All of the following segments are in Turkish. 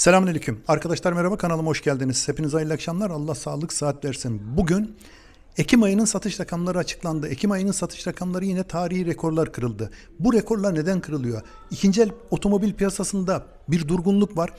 Selamünaleyküm. Arkadaşlar merhaba kanalıma hoş geldiniz. Hepinize hayırlı akşamlar. Allah sağlık saat versin. Bugün Ekim ayının satış rakamları açıklandı. Ekim ayının satış rakamları yine tarihi rekorlar kırıldı. Bu rekorlar neden kırılıyor? İkinci el otomobil piyasasında bir durgunluk var.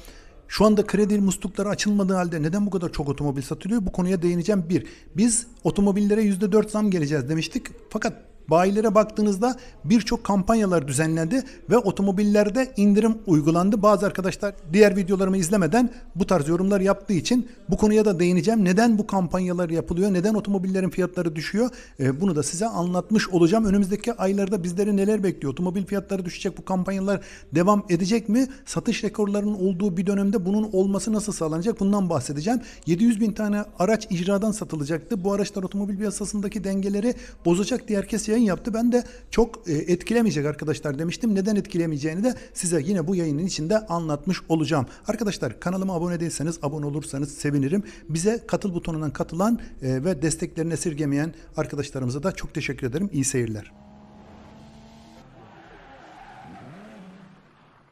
Şu anda kredi muslukları açılmadığı halde neden bu kadar çok otomobil satılıyor? Bu konuya değineceğim. Bir, biz otomobillere %4 zam geleceğiz demiştik. Fakat Bayilere baktığınızda birçok kampanyalar düzenlendi ve otomobillerde indirim uygulandı. Bazı arkadaşlar diğer videolarımı izlemeden bu tarz yorumlar yaptığı için bu konuya da değineceğim. Neden bu kampanyalar yapılıyor? Neden otomobillerin fiyatları düşüyor? E, bunu da size anlatmış olacağım. Önümüzdeki aylarda bizleri neler bekliyor? Otomobil fiyatları düşecek bu kampanyalar devam edecek mi? Satış rekorlarının olduğu bir dönemde bunun olması nasıl sağlanacak? Bundan bahsedeceğim. 700 bin tane araç icradan satılacaktı. Bu araçlar otomobil piyasasındaki dengeleri bozacak diye herkes yayın yayın yaptı. Ben de çok e, etkilemeyecek arkadaşlar demiştim. Neden etkilemeyeceğini de size yine bu yayının içinde anlatmış olacağım. Arkadaşlar kanalıma abone değilseniz, abone olursanız sevinirim. Bize katıl butonundan katılan e, ve desteklerini esirgemeyen arkadaşlarımıza da çok teşekkür ederim. İyi seyirler.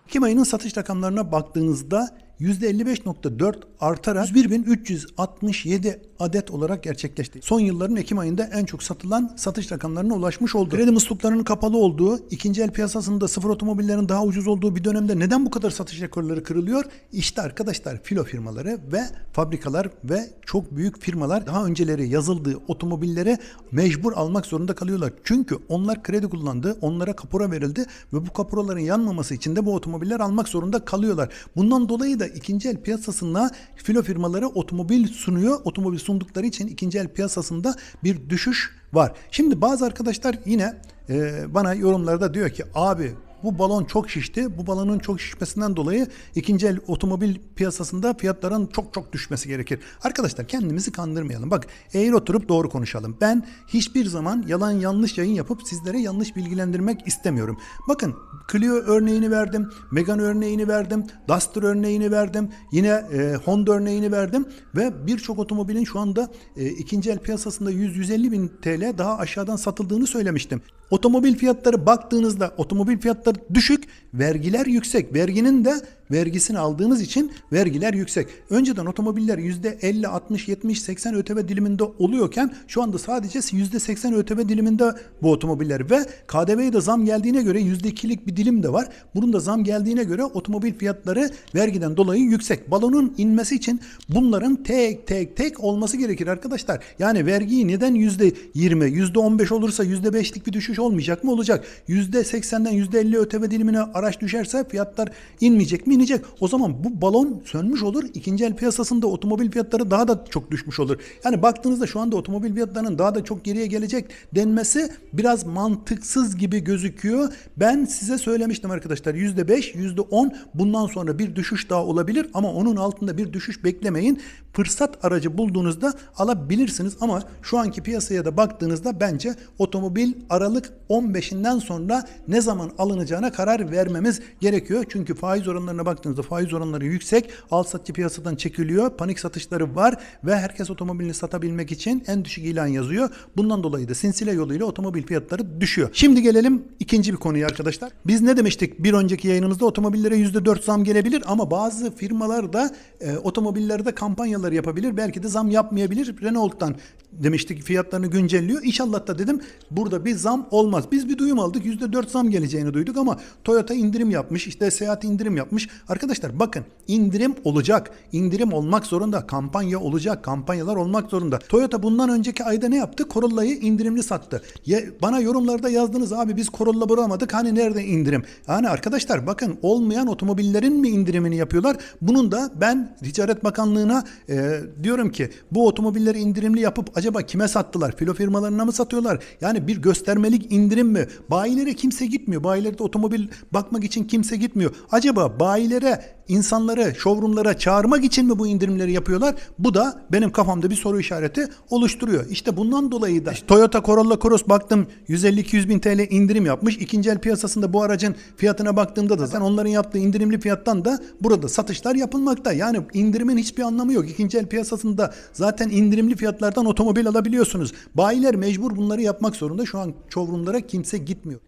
Ekim ayının satış rakamlarına baktığınızda %55.4 artarak 101.367 adet olarak gerçekleşti. Son yılların Ekim ayında en çok satılan satış rakamlarına ulaşmış oldu. Kredi musluklarının kapalı olduğu, ikinci el piyasasında sıfır otomobillerin daha ucuz olduğu bir dönemde neden bu kadar satış rekorları kırılıyor? İşte arkadaşlar filo firmaları ve fabrikalar ve çok büyük firmalar daha önceleri yazıldığı otomobillere mecbur almak zorunda kalıyorlar. Çünkü onlar kredi kullandı, onlara kapora verildi ve bu kaporaların yanmaması için de bu otomobiller almak zorunda kalıyorlar. Bundan dolayı da ikinci el piyasasında filo firmaları otomobil sunuyor. Otomobil sundukları için ikinci el piyasasında bir düşüş var. Şimdi bazı arkadaşlar yine e, bana yorumlarda diyor ki abi bu balon çok şişti. Bu balonun çok şişmesinden dolayı ikinci el otomobil piyasasında fiyatların çok çok düşmesi gerekir. Arkadaşlar kendimizi kandırmayalım. Bak eğri oturup doğru konuşalım. Ben hiçbir zaman yalan yanlış yayın yapıp sizlere yanlış bilgilendirmek istemiyorum. Bakın Clio örneğini verdim. megan örneğini verdim. Duster örneğini verdim. Yine e, Honda örneğini verdim. Ve birçok otomobilin şu anda e, ikinci el piyasasında 100-150 bin TL daha aşağıdan satıldığını söylemiştim. Otomobil fiyatları baktığınızda otomobil fiyatları fiyatlar düşük, vergiler yüksek. Verginin de vergisini aldığımız için vergiler yüksek. Önceden otomobiller %50, 60, 70, 80 ÖTV diliminde oluyorken şu anda sadece %80 ÖTV diliminde bu otomobiller ve KDV'ye de zam geldiğine göre %2'lik bir dilim de var. Bunun da zam geldiğine göre otomobil fiyatları vergiden dolayı yüksek. Balonun inmesi için bunların tek tek tek olması gerekir arkadaşlar. Yani vergiyi neden %20, %15 olursa %5'lik bir düşüş olmayacak mı? Olacak. %80'den %50 ÖTV dilimine araç düşerse fiyatlar inmeyecek mi? inecek. O zaman bu balon sönmüş olur. İkinci el piyasasında otomobil fiyatları daha da çok düşmüş olur. Yani baktığınızda şu anda otomobil fiyatlarının daha da çok geriye gelecek denmesi biraz mantıksız gibi gözüküyor. Ben size söylemiştim arkadaşlar %5, %10 bundan sonra bir düşüş daha olabilir ama onun altında bir düşüş beklemeyin. Fırsat aracı bulduğunuzda alabilirsiniz ama şu anki piyasaya da baktığınızda bence otomobil Aralık 15'inden sonra ne zaman alınacağına karar vermemiz gerekiyor. Çünkü faiz oranlarına baktığınızda faiz oranları yüksek. Al satçı piyasadan çekiliyor. Panik satışları var ve herkes otomobilini satabilmek için en düşük ilan yazıyor. Bundan dolayı da sinsile yoluyla otomobil fiyatları düşüyor. Şimdi gelelim ikinci bir konuya arkadaşlar. Biz ne demiştik bir önceki yayınımızda otomobillere %4 zam gelebilir ama bazı firmalar da e, otomobillerde kampanyalar yapabilir. Belki de zam yapmayabilir. Renault'tan demiştik fiyatlarını güncelliyor. İnşallah da dedim burada bir zam olmaz. Biz bir duyum aldık %4 zam geleceğini duyduk ama Toyota indirim yapmış işte Seat indirim yapmış. Arkadaşlar bakın indirim olacak. İndirim olmak zorunda. Kampanya olacak. Kampanyalar olmak zorunda. Toyota bundan önceki ayda ne yaptı? Corolla'yı indirimli sattı. Ya, bana yorumlarda yazdınız abi biz Corolla bulamadık. Hani nerede indirim? Hani arkadaşlar bakın olmayan otomobillerin mi indirimini yapıyorlar? Bunun da ben Ticaret Bakanlığı'na e, diyorum ki bu otomobilleri indirimli yapıp acaba kime sattılar? Filo firmalarına mı satıyorlar? Yani bir göstermelik indirim mi? Bayilere kimse gitmiyor. Bayilerde otomobil bakmak için kimse gitmiyor. Acaba bayiler camilere, insanları şovrumlara çağırmak için mi bu indirimleri yapıyorlar? Bu da benim kafamda bir soru işareti oluşturuyor. İşte bundan dolayı da işte Toyota Corolla Cross baktım 150-200 bin TL indirim yapmış. İkinci el piyasasında bu aracın fiyatına baktığımda da zaten onların yaptığı indirimli fiyattan da burada satışlar yapılmakta. Yani indirimin hiçbir anlamı yok. İkinci el piyasasında zaten indirimli fiyatlardan otomobil alabiliyorsunuz. Bayiler mecbur bunları yapmak zorunda. Şu an şovrumlara kimse gitmiyor.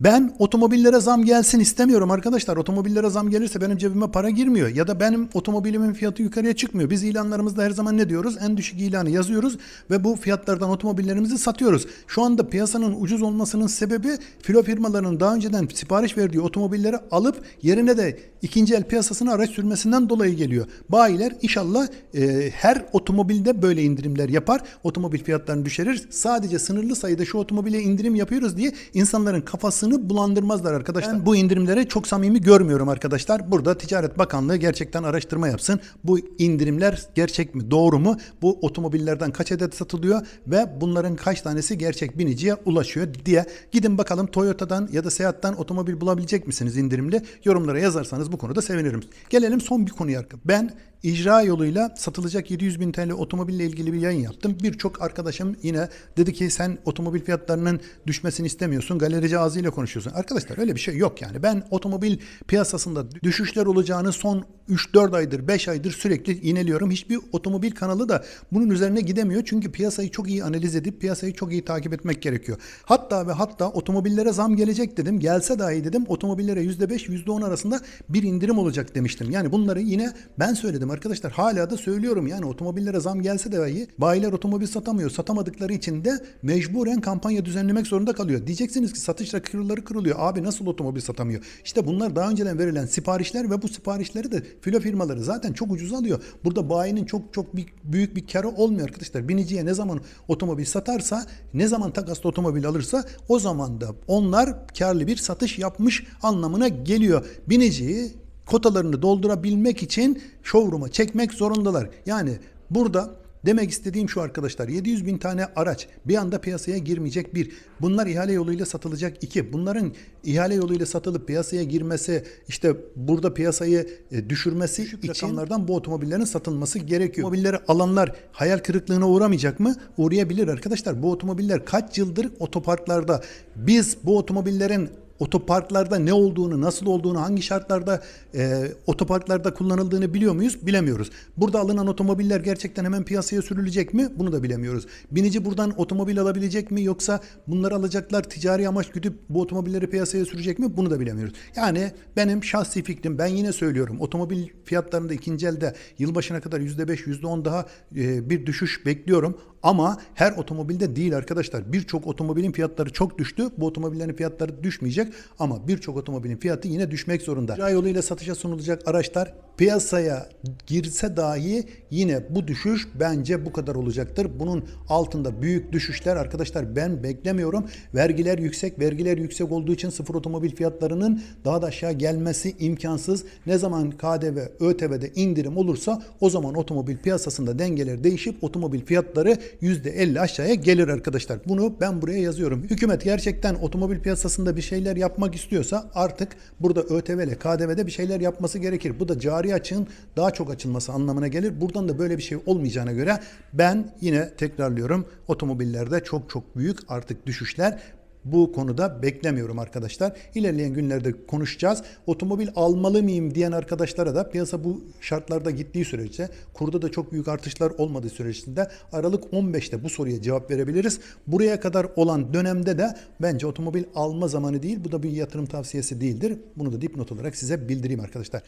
Ben otomobillere zam gelsin istemiyorum arkadaşlar. Otomobillere zam gelirse benim cebime para girmiyor. Ya da benim otomobilimin fiyatı yukarıya çıkmıyor. Biz ilanlarımızda her zaman ne diyoruz? En düşük ilanı yazıyoruz ve bu fiyatlardan otomobillerimizi satıyoruz. Şu anda piyasanın ucuz olmasının sebebi filo firmalarının daha önceden sipariş verdiği otomobilleri alıp yerine de ikinci el piyasasına araç sürmesinden dolayı geliyor. Bayiler inşallah e, her otomobilde böyle indirimler yapar. Otomobil fiyatlarını düşürür. Sadece sınırlı sayıda şu otomobile indirim yapıyoruz diye insanların kafasını kafasını bulandırmazlar arkadaşlar. Ben bu indirimlere çok samimi görmüyorum arkadaşlar. Burada Ticaret Bakanlığı gerçekten araştırma yapsın. Bu indirimler gerçek mi, doğru mu? Bu otomobillerden kaç adet satılıyor ve bunların kaç tanesi gerçek biniciye ulaşıyor diye gidin bakalım Toyota'dan ya da Seat'tan otomobil bulabilecek misiniz indirimli? Yorumlara yazarsanız bu konuda sevinirim. Gelelim son bir konuya. Ben icra yoluyla satılacak 700 bin TL otomobille ilgili bir yayın yaptım. Birçok arkadaşım yine dedi ki sen otomobil fiyatlarının düşmesini istemiyorsun. Galerici ağzıyla konuşuyorsun. Arkadaşlar öyle bir şey yok yani. Ben otomobil piyasasında düşüşler olacağını son 3-4 aydır 5 aydır sürekli ineliyorum. Hiçbir otomobil kanalı da bunun üzerine gidemiyor. Çünkü piyasayı çok iyi analiz edip piyasayı çok iyi takip etmek gerekiyor. Hatta ve hatta otomobillere zam gelecek dedim. Gelse dahi dedim otomobillere %5 %10 arasında bir indirim olacak demiştim. Yani bunları yine ben söyledim arkadaşlar. Hala da söylüyorum yani otomobillere zam gelse de iyi. bayiler otomobil satamıyor. Satamadıkları için de mecburen kampanya düzenlemek zorunda kalıyor. Diyeceksiniz ki satış rakırları kırılıyor. Abi nasıl otomobil satamıyor? İşte bunlar daha önceden verilen siparişler ve bu siparişleri de filo firmaları zaten çok ucuz alıyor. Burada bayinin çok çok bir, büyük bir karı olmuyor arkadaşlar. Biniciye ne zaman otomobil satarsa, ne zaman takaslı otomobil alırsa o zaman da onlar karlı bir satış yapmış anlamına geliyor. Biniciyi kotalarını doldurabilmek için showroom'a çekmek zorundalar. Yani burada Demek istediğim şu arkadaşlar 700 bin tane araç bir anda piyasaya girmeyecek bir. Bunlar ihale yoluyla satılacak iki. Bunların ihale yoluyla satılıp piyasaya girmesi işte burada piyasayı e, düşürmesi Düşük için rakamlardan bu otomobillerin satılması gerekiyor. Otomobilleri alanlar hayal kırıklığına uğramayacak mı? Uğrayabilir arkadaşlar. Bu otomobiller kaç yıldır otoparklarda biz bu otomobillerin Otoparklarda ne olduğunu, nasıl olduğunu, hangi şartlarda e, otoparklarda kullanıldığını biliyor muyuz? Bilemiyoruz. Burada alınan otomobiller gerçekten hemen piyasaya sürülecek mi? Bunu da bilemiyoruz. Binici buradan otomobil alabilecek mi? Yoksa bunları alacaklar ticari amaç güdüp bu otomobilleri piyasaya sürecek mi? Bunu da bilemiyoruz. Yani benim şahsi fikrim ben yine söylüyorum. Otomobil fiyatlarında ikinci elde yılbaşına kadar %5, %10 daha e, bir düşüş bekliyorum. Ama her otomobilde değil arkadaşlar. Birçok otomobilin fiyatları çok düştü. Bu otomobillerin fiyatları düşmeyecek ama birçok otomobilin fiyatı yine düşmek zorunda. Kira yoluyla satışa sunulacak araçlar piyasaya girse dahi yine bu düşüş bence bu kadar olacaktır. Bunun altında büyük düşüşler arkadaşlar ben beklemiyorum. Vergiler yüksek, vergiler yüksek olduğu için sıfır otomobil fiyatlarının daha da aşağı gelmesi imkansız. Ne zaman KDV, ÖTV'de indirim olursa o zaman otomobil piyasasında dengeler değişip otomobil fiyatları %50 aşağıya gelir arkadaşlar. Bunu ben buraya yazıyorum. Hükümet gerçekten otomobil piyasasında bir şeyler yapmak istiyorsa artık burada ÖTV ile KDV'de bir şeyler yapması gerekir. Bu da cari cari açığın daha çok açılması anlamına gelir. Buradan da böyle bir şey olmayacağına göre ben yine tekrarlıyorum otomobillerde çok çok büyük artık düşüşler bu konuda beklemiyorum arkadaşlar. İlerleyen günlerde konuşacağız. Otomobil almalı mıyım diyen arkadaşlara da piyasa bu şartlarda gittiği sürece kurda da çok büyük artışlar olmadığı sürecinde Aralık 15'te bu soruya cevap verebiliriz. Buraya kadar olan dönemde de bence otomobil alma zamanı değil. Bu da bir yatırım tavsiyesi değildir. Bunu da dipnot olarak size bildireyim arkadaşlar.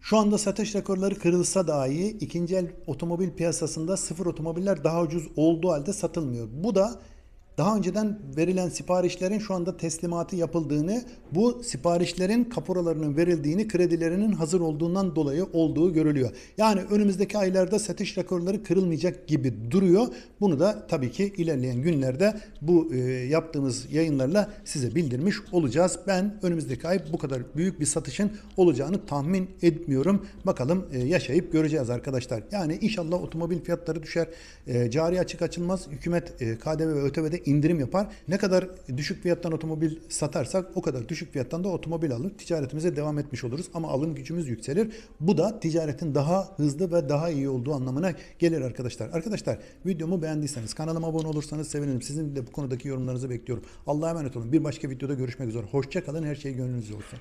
Şu anda satış rekorları kırılsa dahi ikinci el otomobil piyasasında sıfır otomobiller daha ucuz olduğu halde satılmıyor. Bu da daha önceden verilen siparişlerin şu anda teslimatı yapıldığını, bu siparişlerin kapuralarının verildiğini, kredilerinin hazır olduğundan dolayı olduğu görülüyor. Yani önümüzdeki aylarda satış rekorları kırılmayacak gibi duruyor. Bunu da tabii ki ilerleyen günlerde bu e, yaptığımız yayınlarla size bildirmiş olacağız. Ben önümüzdeki ay bu kadar büyük bir satışın olacağını tahmin etmiyorum. Bakalım e, yaşayıp göreceğiz arkadaşlar. Yani inşallah otomobil fiyatları düşer, e, cari açık açılmaz, hükümet e, KDV ve ÖTV'de indirim yapar. Ne kadar düşük fiyattan otomobil satarsak o kadar düşük fiyattan da otomobil alır. Ticaretimize devam etmiş oluruz ama alım gücümüz yükselir. Bu da ticaretin daha hızlı ve daha iyi olduğu anlamına gelir arkadaşlar. Arkadaşlar videomu beğendiyseniz kanalıma abone olursanız sevinirim. Sizin de bu konudaki yorumlarınızı bekliyorum. Allah'a emanet olun. Bir başka videoda görüşmek üzere. Hoşçakalın. Her şey gönlünüzce olsun.